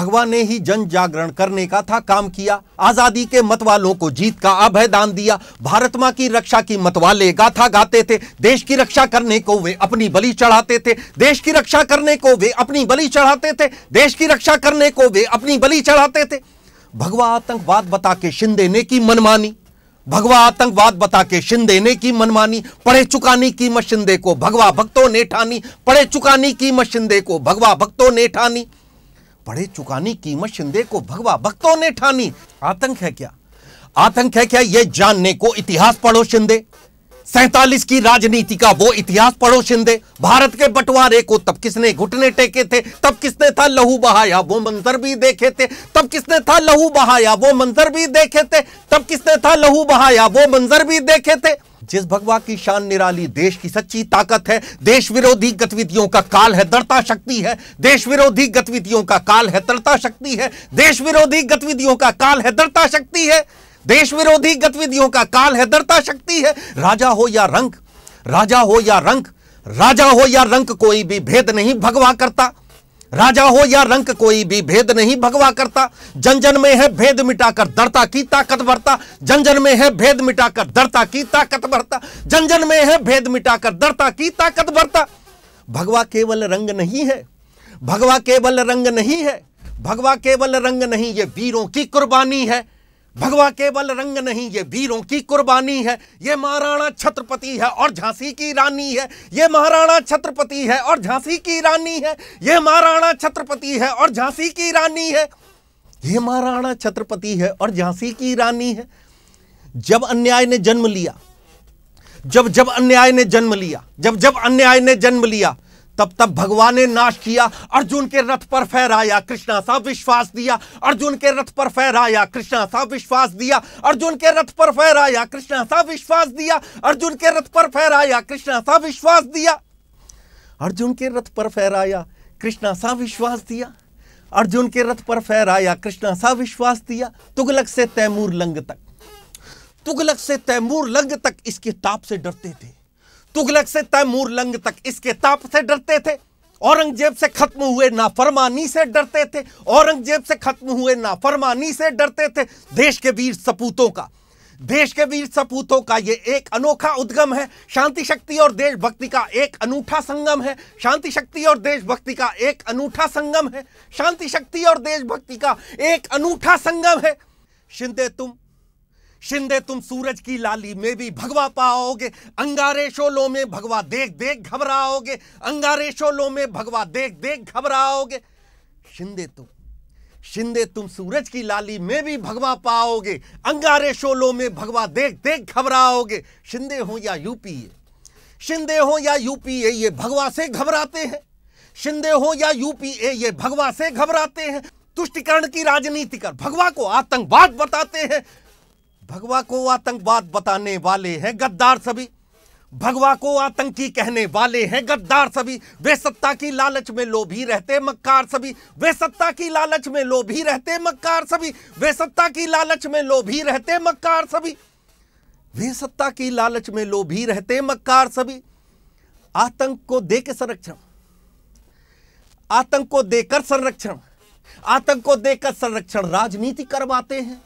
भगवा ने ही जन जागरण करने का था काम किया आजादी के मतवालों को जीत का अभय दान दिया भारत माँ की रक्षा की मतवाले गाथा गाते थे देश की रक्षा करने को वे अपनी बलि चढ़ाते थे देश की रक्षा करने को वे अपनी बलि चढ़ाते थे देश की रक्षा करने को वे अपनी बलि चढ़ाते थे भगवा आतंकवाद बता के शिंदे ने की मनमानी भगवा आतंकवाद बता के शिंदे ने की मनमानी पढ़े चुकानी की मशिंदे को भगवा भक्तों ने ठानी पढ़े चुकानी की मशिंदे को भगवा भक्तों ने ठानी पड़े चुकानी कीमत शिंदे को भगवा भक्तों ने ठानी आतंक है क्या आतंक है क्या यह जानने को इतिहास पढ़ो शिंदे सैतालीस की राजनीति का वो इतिहास पढ़ो शिंदे भारत के बंटवारे को तब किसने घुटने टेके थे तब किसने था लहू बहाया वो मंजर भी देखे थे तब किसने था लहू बहाया वो मंजर भी देखे थे तब किसने था लहू बहाया वो मंजर भी देखे थे जिस भगवा की शान निराली देश की सच्ची ताकत है देश विरोधी गतिविधियों का काल है दृढ़ता शक्ति है देश विरोधी गतिविधियों का काल है दृढ़ता शक्ति है देश विरोधी गतिविधियों का काल है दृढ़ता शक्ति है देश विरोधी गतिविधियों का काल है दृढ़ता शक्ति है राजा हो या रंग राजा हो या रंग राजा हो या रंग कोई भी भेद नहीं भगवा करता राजा हो या रंक कोई भी भेद नहीं भगवा करता जन जन में है भेद मिटाकर दरता की ताकत भरता जन जन में है भेद मिटाकर दरता की ताकत भरता जन जन में है भेद मिटाकर दरता की ताकत भरता भगवा केवल रंग नहीं है भगवा केवल रंग नहीं है भगवा केवल रंग नहीं ये वीरों की कुर्बानी है भगवा केवल रंग नहीं ये वीरों की कुर्बानी है ये महाराणा छत्रपति है और झांसी की रानी है ये महाराणा छत्रपति है और झांसी की रानी है ये महाराणा छत्रपति है और झांसी की रानी है ये महाराणा छत्रपति है और झांसी की रानी है जब अन्याय ने जन्म लिया जब जब अन्याय ने जन्म लिया जब जब अन्याय ने जन्म लिया तब तब भगवान ने नाश किया अर्जुन के रथ पर फहराया कृष्णा सा विश्वास दिया अर्जुन के रथ पर फहराया कृष्णा सा विश्वास दिया अर्जुन के रथ पर फहराया कृष्णा सा विश्वास दिया अर्जुन के रथ पर फहराया कृष्णा सा विश्वास दिया अर्जुन के रथ पर फहराया कृष्णा सा विश्वास दिया अर्जुन के रथ पर फहराया कृष्णा सा विश्वास दिया तुगलक से तैमूर लंग तक तुगलक से तैमूर लंग तक इसके ताप से डरते थे तुगलक से तैमूर लंग तक इसके ताप से डरते थे औरंगजेब से खत्म हुए नाफरमानी से डरते थे औरंगजेब से खत्म हुए नाफरमानी से डरते थे देश के वीर सपूतों का देश के वीर सपूतों का ये एक अनोखा उद्गम है शांति शक्ति और देशभक्ति का एक अनूठा संगम है शांति शक्ति और देशभक्ति का एक अनूठा संगम है शांति शक्ति और देशभक्ति का एक अनूठा संगम है शिंदे तुम शिंदे तुम सूरज की लाली में भी भगवा पाओगे अंगारे शोलों में भगवा देख देख घबराओगे अंगारे शोलों में भगवा देख देख घबराओगे शिंदे तुम शिंदे तुम सूरज की लाली में भी भगवा पाओगे अंगारे शोलों में भगवा देख देख घबराओगे शिंदे हो या यूपीए शिंदे हो या यूपीए ये भगवा से घबराते हैं शिंदे हो या यूपीए ये भगवा से घबराते हैं तुष्टिकरण की राजनीति कर भगवा को आतंकवाद बताते हैं भगवा को आतंकवाद बताने वाले हैं गद्दार सभी भगवा को आतंकी कहने वाले हैं गद्दार सभी वे सत्ता की लालच में लोभी रहते मक्कार सभी वे सत्ता की लालच में लोभी रहते मक्कार सभी वे सत्ता की लालच में लोभी रहते मक्कार सभी वे सत्ता की लालच में लोभी रहते मक्कार सभी आतंक को दे के संरक्षण आतंक को देकर संरक्षण आतंक को देकर संरक्षण राजनीति करवाते हैं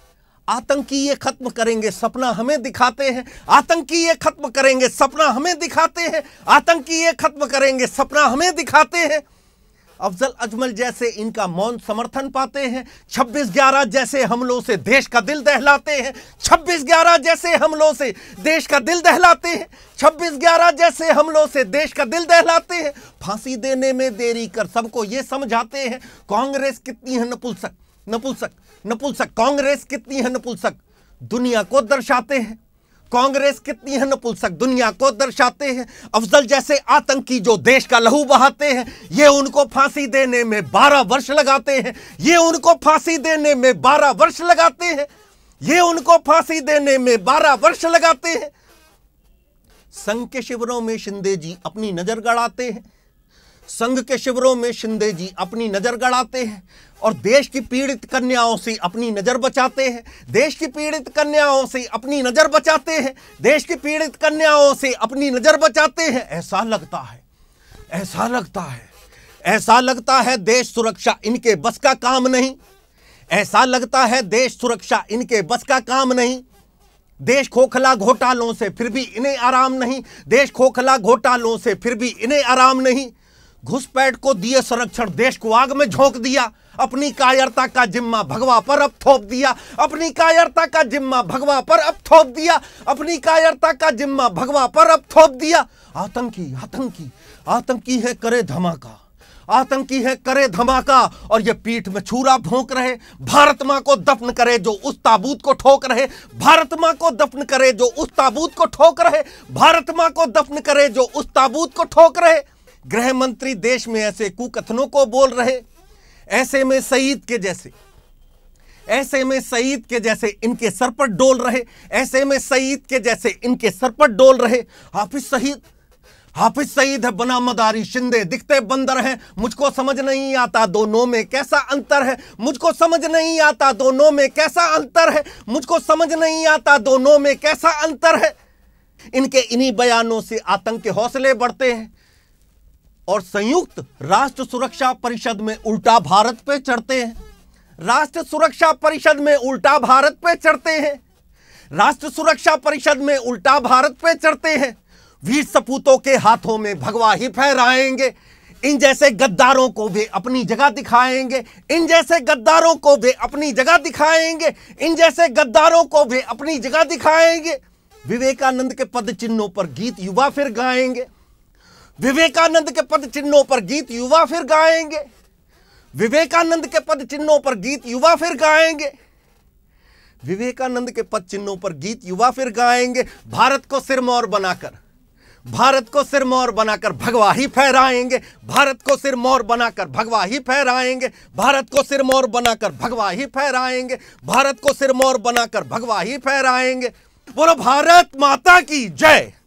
आतंकी ये खत्म करेंगे सपना हमें दिखाते हैं आतंकी ये खत्म करेंगे सपना हमें दिखाते हैं आतंकी ये खत्म करेंगे सपना हमें दिखाते हैं अफजल अजमल जैसे इनका मौन समर्थन पाते हैं छब्बीस ग्यारह जैसे हमलों से देश का दिल दहलाते हैं छब्बीस ग्यारह जैसे हमलों से देश का दिल दहलाते हैं छब्बीस ग्यारह जैसे हमलों से देश का दिल दहलाते हैं फांसी देने में देरी कर सबको ये समझाते हैं कांग्रेस कितनी है नपुलसक नपुंसक नपुंसक कांग्रेस कितनी है नपुंसक दुनिया को दर्शाते हैं कांग्रेस कितनी है नपुंसक दुनिया को दर्शाते हैं अफजल जैसे आतंकी जो देश का लहू बहाते हैं ये उनको फांसी देने में बारह वर्ष लगाते हैं ये उनको फांसी देने में बारह वर्ष लगाते हैं ये उनको फांसी देने में बारह वर्ष लगाते हैं संघ के शिविरों में शिंदे जी अपनी नजर गड़ाते हैं संघ के शिविरों में शिंदे जी अपनी नज़र गड़ाते हैं और देश की पीड़ित कन्याओं से अपनी नज़र बचाते हैं देश की पीड़ित कन्याओं से अपनी नज़र बचाते हैं देश की पीड़ित कन्याओं से अपनी नज़र बचाते हैं ऐसा लगता है ऐसा लगता है ऐसा लगता है देश सुरक्षा इनके बस का काम नहीं ऐसा लगता है देश सुरक्षा इनके बस का काम नहीं देश खोखला घोटालों से फिर भी इन्हें आराम नहीं देश खोखला घोटालों से फिर भी इन्हें आराम नहीं घुसपैठ को दिए संरक्षण देश को आग में झोंक दिया अपनी कायरता का जिम्मा भगवा पर अब थोप दिया अपनी कायरता का जिम्मा भगवा पर अब थोप दिया अपनी कायरता का जिम्मा भगवा पर अब थोप दिया आतंकी आतंकी आतंकी है करे धमाका आतंकी है करे धमाका और ये पीठ में छूरा भोंक रहे भारत माँ को दफन करे जो उस ताबूत को ठोक रहे भारत माँ को दफन करे जो उस ताबूत को ठोक रहे भारत माँ को दफन करे जो उस ताबूत को ठोक रहे गृह मंत्री देश में ऐसे कुकथनों को बोल रहे ऐसे में सईद के जैसे ऐसे में सईद के जैसे इनके सर पर डोल रहे ऐसे में सईद के जैसे इनके सर पर डोल रहे हाफिज सईद हाफिज सईद है बना मदारी शिंदे दिखते बंदर हैं मुझको समझ नहीं आता दोनों में कैसा अंतर है मुझको समझ नहीं आता दोनों में कैसा अंतर है मुझको समझ नहीं आता दोनों में कैसा अंतर है इनके इन्हीं बयानों से आतंक के हौसले बढ़ते हैं और संयुक्त राष्ट्र सुरक्षा परिषद में उल्टा भारत पे चढ़ते हैं राष्ट्र सुरक्षा परिषद में उल्टा भारत पे चढ़ते हैं राष्ट्र सुरक्षा परिषद में उल्टा भारत पे चढ़ते हैं वीर सपूतों के हाथों में भगवा ही फहराएंगे इन जैसे गद्दारों को वे अपनी जगह दिखाएंगे इन जैसे गद्दारों को वे अपनी जगह दिखाएंगे इन जैसे गद्दारों को वे अपनी जगह दिखाएंगे विवेकानंद के पद चिन्हों पर गीत युवा फिर गाएंगे विवेकानंद के पद चिन्हों पर गीत युवा फिर गाएंगे विवेकानंद के पद चिन्हों पर गीत युवा फिर गाएंगे विवेकानंद के पद चिन्हों पर गीत युवा फिर गाएंगे भारत को सिरमौर बनाकर भारत को सिरमौर बनाकर भगवा ही फहराएंगे भारत को सिरमौर बनाकर भगवा ही फहराएंगे भारत को सिरमौर बनाकर भगवा ही फहराएंगे भारत को सिरमौर बनाकर भगवा ही फहराएंगे बोलो भारत माता की जय